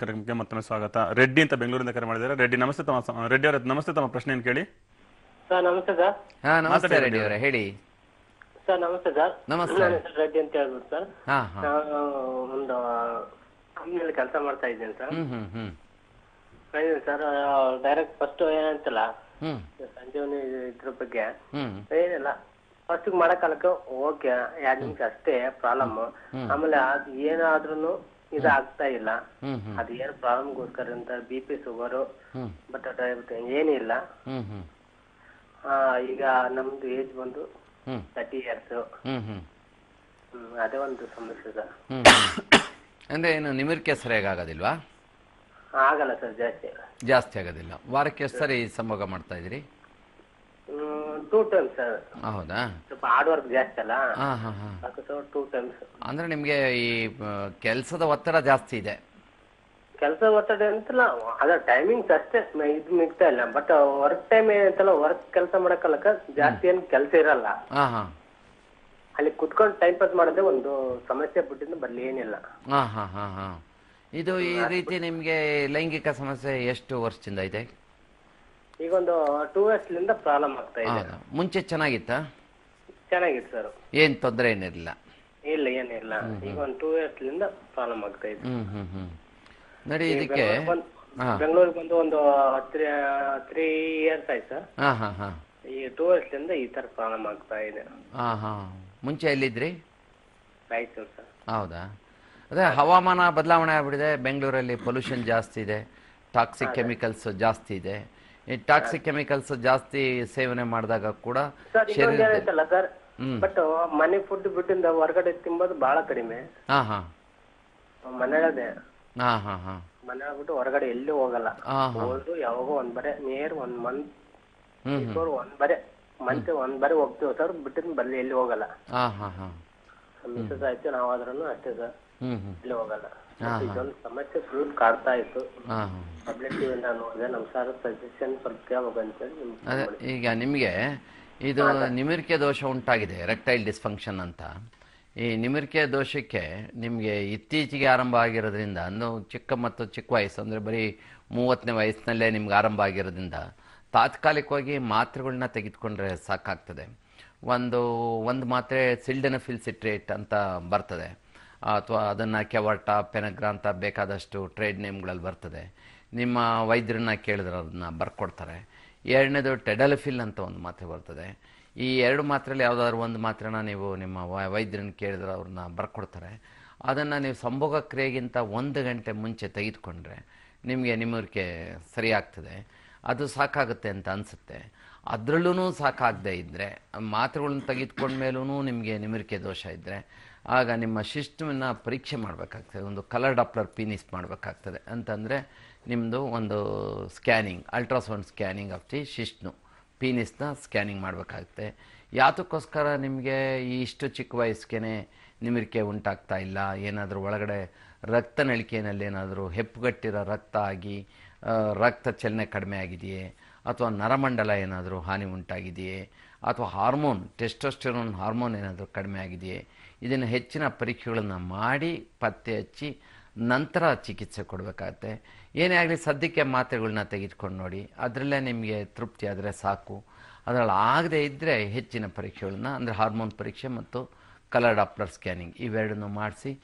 ಕಾರ್ಯಕ್ರಮಕ್ಕೆ ಮತ್ತೊಮ್ಮೆ ಸ್ವಾಗತ ರೆಡ್ಡಿ ಅಂತ ಬೆಂಗಳೂರಿಂದ ಕರೆ ಮಾಡಿದ್ದಾರೆ ರೆಡ್ಡಿ ನಮಸ್ತೆ ತಮ್ಮ ರೆಡ್ಡಿ ಅವರ ನಮಸ್ತೆ ತಮ್ಮ ಏನು ಕೇಳಿ ಸರ್ ನಮಸ್ತೆ ಸರ್ ನಮಸ್ತೆ ರೆಡ್ಡಿ ಅವರೇ ಹೇಳಿ ಸರ್ ನಮಸ್ತೆ ಸರ್ ನಮಸ್ತೆ ರೆಡ್ಡಿ ಅಂತ ಹೇಳ್ಬೋದು ಸರ್ ನಾನು ಒಂದು ಕಂಪ್ನಿಯಲ್ಲಿ ಕೆಲಸ ಮಾಡ್ತಾ ಇದ್ದೇನೆ ಸರ್ ಹ್ಮ್ ಹ್ಮ್ ಹ್ಮ್ ಸರ್ ಡೈರೆಕ್ಟ್ ಫಸ್ಟ್ ಏನಂತಲ್ಲ ಹ್ಮ್ ಸಂಜೀವನಿ ಇದ್ರ ಬಗ್ಗೆ ಹ್ಮ್ ಏನಿಲ್ಲ ಫಸ್ಟ್ ಮಾಡಕ್ ಓಕೆ ಯಾಕೆ ಅಷ್ಟೇ ಪ್ರಾಬ್ಲಮ್ ಆಮೇಲೆ ಅದು ಏನಾದ್ರೂ ಇದು ಆಗ್ತಾ ಇಲ್ಲ ಅದೇನು ಗೋಸ್ಕರ ಅಂತ ಬಿ ಪಿ ಶುಗರ್ ಬಟ್ ಏನಿಲ್ಲ ಈಗ ನಮ್ದು ಏಜ್ ಬಂದು ತರ್ಟಿ ಇಯರ್ಸ್ ಅದೇ ಒಂದು ಸಮಸ್ಯೆ ಸರ್ ಅಂದ್ರೆ ಏನು ನಿಮಿರ್ಕೆ ಸರಿಯಾಗಿ ಆಗೋದಿಲ್ವಾ ಆಗಲ್ಲ ಸರ್ ಜಾಸ್ತಿ ಜಾಸ್ತಿ ಆಗೋದಿಲ್ಲ ವಾರಕ್ಕೆ ಸರಿ ಸಂಭೋಗ ಮಾಡ್ತಾ ಇದ್ದೀರಿ ಟೂ ಹೌದಾ ಸ್ವಲ್ಪ ಹಾರ್ಡ್ ವರ್ಕ್ ಜಾಸ್ತಿ ಅಲ್ಲ ಹಾ ಅಂದ್ರೆ ನಿಮ್ಗೆ ಈ ಕೆಲಸದ ಒತ್ತಡ ಜಾಸ್ತಿ ಇದೆ ಕೆಲಸ ಒತ್ತಡ ಅಂತಲ್ಲ ಅದ ಟೈಮಿಂಗ್ಸ್ ಅಷ್ಟೇ ಇದು ಮಿಗ್ತಾ ಇಲ್ಲ ಬಟ್ ವರ್ಕ್ ಟೈಮ್ ಏನಂತಲ್ಲ ವರ್ಕ್ ಕೆಲಸ ಮಾಡಕ್ಕಲ್ಲಕ ಜಾಸ್ತಿ ಏನ್ ಕೆಲಸ ಇರಲ್ಲ ಅಲ್ಲಿ ಕುತ್ಕೊಂಡು ಟೈಮ್ ಪಾಸ್ ಮಾಡೋದೇ ಒಂದು ಸಮಸ್ಯೆ ಬಿಟ್ಟಿದ್ದು ಬರಲಿ ಏನಿಲ್ಲ ಇದು ಈ ರೀತಿ ನಿಮ್ಗೆ ಲೈಂಗಿಕ ಸಮಸ್ಯೆ ಎಷ್ಟು ವರ್ಷದಿಂದ ಇದೆ ಒಂದು ಟೂ ಲಿಂದ ಪ್ರಾಬ್ಲಮ್ ಆಗ್ತಾ ಇದೆ ಮುಂಚೆ ಚೆನ್ನಾಗಿತ್ತಾ ಚೆನ್ನಾಗಿದೆ ಸರ್ ಏನು ತೊಂದರೆ ಏನಿರಲಿಲ್ಲ ಇಲ್ಲ ಏನಿಲ್ಲ ಈಗ ಒಂದು ಟೂ ಲಿಂದ ಪ್ರಾಬ್ಲಮ್ ಆಗ್ತಾ ಇದೆ ಹ್ಮ್ ನಡಿ ಇದಕ್ಕೆ ಬೆಂಗಳೂರಿಗೆ ಬಂದು ಒಂದು ತ್ರೀ ತ್ರೀ ಇಯರ್ಸ್ ಆಯ್ತು ಸರ್ ಹಾ ಹಾ ಹಾ ಈ ಟೂ ಲಿಂದ ಈ ತರ ಪ್ರಾಬ್ಲಮ್ ಆಗ್ತಾ ಇದೆ ಹಾ ಹಾ ಮುಂಚೆ ಎಲ್ಲಿದ್ರಿ ರಾಯಚೂರು ಸರ್ ಹೌದಾ ಅದೇ ಹವಾಮಾನ ಬದಲಾವಣೆ ಆಗ್ಬಿಟ್ಟಿದೆ ಬೆಂಗಳೂರಲ್ಲಿ ಪೊಲ್ಯೂಷನ್ ಜಾಸ್ತಿ ಇದೆ ಟಾಕ್ಸಿಕ್ ಕೆಮಿಕಲ್ಸ್ ಜಾಸ್ತಿ ಇದೆ ಈ ಟಾಕ್ಸಿಕ್ ಕೆಮಿಕಲ್ಸ್ ಜಾಸ್ತಿ ಸೇವನೆ ಮಾಡಿದಾಗ ಕೂಡ ಸರ್ ಸರ್ ಬಟ್ ಮನೆ ಫುಡ್ ಬಿಟ್ಟಿಂದ ಹೊರಗಡೆ ತಿಂಬೋದು ಬಹಳ ಕಡಿಮೆ ಹಾ ಹಾ ಹಾ ಹಾ ಹಾ ಮನೆ ಬಿಟ್ಟು ಹೊರಗಡೆ ಎಲ್ಲೂ ಹೋಗಲ್ಲ ಹೋದ್ರು ಯಾವಾಗೋ ಒಂದ್ ಬರೆ ನಿಯರ್ ಒಂದ್ ಮಂತ್ ಬಿಫೋರ್ ಒಂದ್ ಬರೆ ಮಂತ್ ಒಂದ್ ಬರೆ ಹೋಗ್ತೀವಿ ಸರ್ ಬಿಟ್ಟಿಂದ ಬರ್ಲಿ ಎಲ್ಲಿ ಹೋಗಲ್ಲ ಹಾ ಹಾ ಹಾ ಮಿಸಸ್ ಆಯ್ತು ನಾವಾದ್ರೂ ಅಷ್ಟೇ ಸರ್ ಎಲ್ಲಿ ಹೋಗಲ್ಲ ಇದೊಂದು ಈಗ ನಿಮಗೆ ಇದು ನಿಮಿರಿಕೆ ದೋಷ ಉಂಟಾಗಿದೆ ರೆಕ್ಟೈಲ್ ಡಿಸ್ಫಂಕ್ಷನ್ ಅಂತ ಈ ನಿಮಿರಿಕೆ ದೋಷಕ್ಕೆ ನಿಮಗೆ ಇತ್ತೀಚೆಗೆ ಆರಂಭ ಆಗಿರೋದ್ರಿಂದ ಅಂದು ಚಿಕ್ಕ ಮತ್ತು ಚಿಕ್ಕ ವಯಸ್ಸು ಅಂದರೆ ಬರೀ ಮೂವತ್ತನೇ ವಯಸ್ಸಿನಲ್ಲೇ ನಿಮ್ಗೆ ಆರಂಭ ಆಗಿರೋದ್ರಿಂದ ತಾತ್ಕಾಲಿಕವಾಗಿ ಮಾತ್ರೆಗಳನ್ನ ತೆಗೆದುಕೊಂಡ್ರೆ ಸಾಕಾಗ್ತದೆ ಒಂದು ಒಂದು ಮಾತ್ರೆ ಸಿಲ್ಡನಫಿಲ್ ಸಿಟ್ರೇಟ್ ಅಂತ ಬರ್ತದೆ ಅಥವಾ ಅದನ್ನು ಕೆವಟ ಪೆನಗ್ರಾ ಅಂತ ಬೇಕಾದಷ್ಟು ಟ್ರೇಡ್ ನೇಮ್ಗಳಲ್ಲಿ ಬರ್ತದೆ ನಿಮ್ಮ ವೈದ್ಯರನ್ನ ಕೇಳಿದ್ರೆ ಅದನ್ನು ಬರ್ಕೊಡ್ತಾರೆ ಎರಡನೇದು ಟೆಡಲ್ಫಿಲ್ ಅಂತ ಒಂದು ಮಾತ್ರೆ ಬರ್ತದೆ ಈ ಎರಡು ಮಾತ್ರೆಯಲ್ಲಿ ಯಾವುದಾದ್ರು ಒಂದು ಮಾತ್ರೆನ ನೀವು ನಿಮ್ಮ ವೈದ್ಯರನ್ನ ಕೇಳಿದ್ರೆ ಅವ್ರನ್ನ ಬರ್ಕೊಡ್ತಾರೆ ಅದನ್ನು ನೀವು ಸಂಭೋಗ ಕ್ರಿಯೆಗಿಂತ ಒಂದು ಗಂಟೆ ಮುಂಚೆ ತೆಗೆದುಕೊಂಡ್ರೆ ನಿಮಗೆ ನಿಮ್ಮವ್ರಿಗೆ ಸರಿಯಾಗ್ತದೆ ಅದು ಸಾಕಾಗುತ್ತೆ ಅಂತ ಅನಿಸುತ್ತೆ ಅದರಲ್ಲೂ ಸಾಕಾಗದೇ ಇದ್ದರೆ ಮಾತ್ರೆಗಳನ್ನ ತೆಗೆದುಕೊಂಡ ಮೇಲೂ ನಿಮಗೆ ನಿಮಿರಿಕೆ ದೋಷ ಇದ್ದರೆ ಆಗ ನಿಮ್ಮ ಶಿಸ್ಟನ್ನ ಪರೀಕ್ಷೆ ಮಾಡಬೇಕಾಗ್ತದೆ ಒಂದು ಕಲರ್ ಡಾಪ್ಲರ್ ಪೀನಿಸ್ ಮಾಡಬೇಕಾಗ್ತದೆ ಅಂತಂದರೆ ನಿಮ್ಮದು ಒಂದು scanning ultrasound scanning of the ಶಿಸ್ಟ್ನು ಪೀನಿಸ್ನ ಸ್ಕ್ಯಾನಿಂಗ್ ಮಾಡಬೇಕಾಗುತ್ತೆ ಯಾತಕ್ಕೋಸ್ಕರ ನಿಮಗೆ ಈ ಇಷ್ಟು ಚಿಕ್ಕ ವಯಸ್ಸಿಗೆ ನಿಮಿರಿಕೆ ಉಂಟಾಗ್ತಾ ಇಲ್ಲ ಏನಾದರೂ ಒಳಗಡೆ ನಳಿಕೆಯಲ್ಲಿ ಏನಾದರೂ ಹೆಪ್ಪುಗಟ್ಟಿರೋ ರಕ್ತ ಆಗಿ ರಕ್ತ ಚಲನೆ ಕಡಿಮೆ ಆಗಿದೆಯೇ ಅಥವಾ ನರಮಂಡಲ ಏನಾದರೂ ಹಾನಿ ಉಂಟಾಗಿದೆಯೇ ಅಥವಾ ಹಾರ್ಮೋನ್ ಟೆಸ್ಟೋಸ್ಟೆರೋನ್ ಹಾರ್ಮೋನ್ ಏನಾದರೂ ಕಡಿಮೆ ಆಗಿದೆಯೇ ಇದನ್ನು ಹೆಚ್ಚಿನ ಪರೀಕ್ಷೆಗಳನ್ನು ಮಾಡಿ ಪತ್ತೆ ಹಚ್ಚಿ ನಂತರ ಚಿಕಿತ್ಸೆ ಕೊಡಬೇಕಾಗತ್ತೆ ಏನೇ ಆಗಲಿ ಸದ್ಯಕ್ಕೆ ಮಾತ್ರೆಗಳನ್ನ ತೆಗೆದುಕೊಂಡು ನೋಡಿ ಅದರಲ್ಲೇ ನಿಮಗೆ ತೃಪ್ತಿ ಆದರೆ ಸಾಕು ಅದರಲ್ಲಿ ಆಗದೇ ಇದ್ದರೆ ಹೆಚ್ಚಿನ ಪರೀಕ್ಷೆಗಳನ್ನ ಅಂದರೆ ಹಾರ್ಮೋನ್ ಪರೀಕ್ಷೆ ಮತ್ತು ಕಲರ್ ಡಾಪ್ಲರ್ ಸ್ಕ್ಯಾನಿಂಗ್ ಇವೆರಡನ್ನು ಮಾಡಿಸಿ